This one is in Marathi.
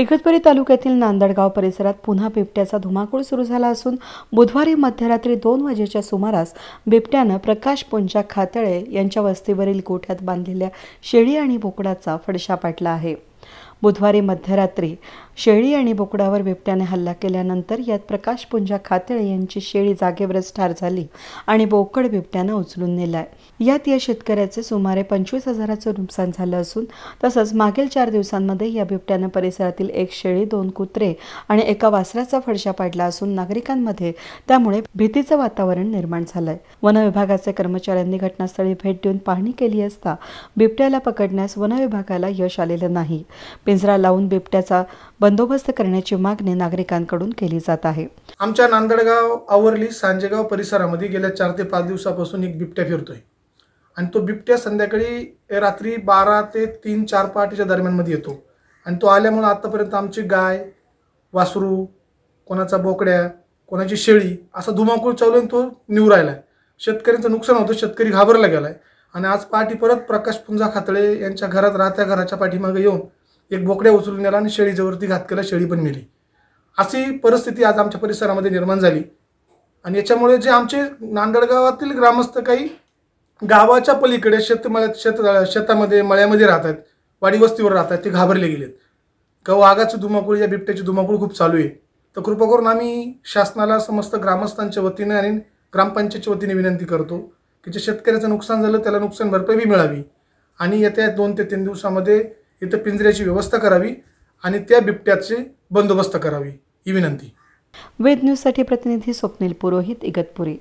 इगतपुरी तालुक्यातील नांदडगाव परिसरात पुन्हा बिबट्याचा धुमाकूळ सुरू झाला असून बुधवारी मध्यरात्री दोन वाजेच्या सुमारास बिबट्यानं प्रकाश पोंचा खातळे यांच्या वस्तीवरील गोठ्यात बांधलेल्या शेळी आणि बोकडाचा फडशा पाटला आहे बुधवारी मध्यरात्री शेळी आणि बोकडावर बिबट्याने हल्ला केल्यानंतर यात प्रकाश पुंजा खातेळे यांची शेळी जागेवरच ठार झाली आणि बोकड बिबट्यानं उचलून नेलाय यात या शेतकऱ्याचे सुमारे पंचवीस हजाराचं नुकसान झालं असून तसंच मागील चार दिवसांमध्ये या बिबट्यानं परिसरातील एक शेळी दोन कुत्रे आणि एका वासराचा फडशा पाडला असून नागरिकांमध्ये त्यामुळे भीतीचं वातावरण निर्माण झालंय वन विभागाचे कर्मचाऱ्यांनी घटनास्थळी भेट देऊन पाहणी केली असता बिबट्याला पकडण्यास वन विभागाला यश आलेलं नाही पिंजरा लावून बिबट्याचा बंदोबस्त करण्याची मागणी नागरिकांकडून केली जात आहे आमच्या नांदडगाव आवरली सांजेगाव परिसरामध्ये गेल्या चार ते पाच दिवसापासून एक बिबट्या फिरतोय आणि तो बिबट्या संध्याकाळी रात्री बारा ते तीन चार दरम्यान दरम्यानमध्ये येतो आणि तो आल्यामुळं आतापर्यंत आमची गाय वासरू कोणाचा बोकड्या कोणाची शेळी असा धुमाकूळ चालून तो निवरायला आहे शेतकऱ्यांचं नुकसान होतं शेतकरी घाबरला गेलाय आणि आज पाठी परत प्रकाश पुंजा खातळे यांच्या घरात राहत्या घराच्या पाठीमागे येऊन एक बोकड्या उचलून नेला आणि शेळीजवरती घात केला शेळी पण नेली अशी परिस्थिती आज आमच्या परिसरामध्ये निर्माण झाली आणि याच्यामुळे जे आमचे नांदडगावातील ग्रामस्थ काही गावाच्या पलीकडे शेतमळ्या शेत शेतामध्ये मळ्यामध्ये राहत आहेत वाडीवस्तीवर राहत आहेत ते घाबरले गेलेत का वाघाची धुमाकूळ या बिबट्याची धुमाकूळ खूप चालू आहे तर कृपा करून आम्ही शासनाला समस्त ग्रामस्थांच्या वतीने आणि ग्रामपंचायतच्या वतीने विनंती करतो की जे शेतकऱ्याचं नुकसान झालं त्याला नुकसान भरपाई मिळावी आणि येत्या दोन ते तीन दिवसामध्ये इथं पिंजऱ्याची व्यवस्था करावी आणि त्या बिबट्याचे बंदोबस्त करावी ही विनंती वेद न्यूजसाठी प्रतिनिधी स्वप्नील पुरोहित इगतपुरी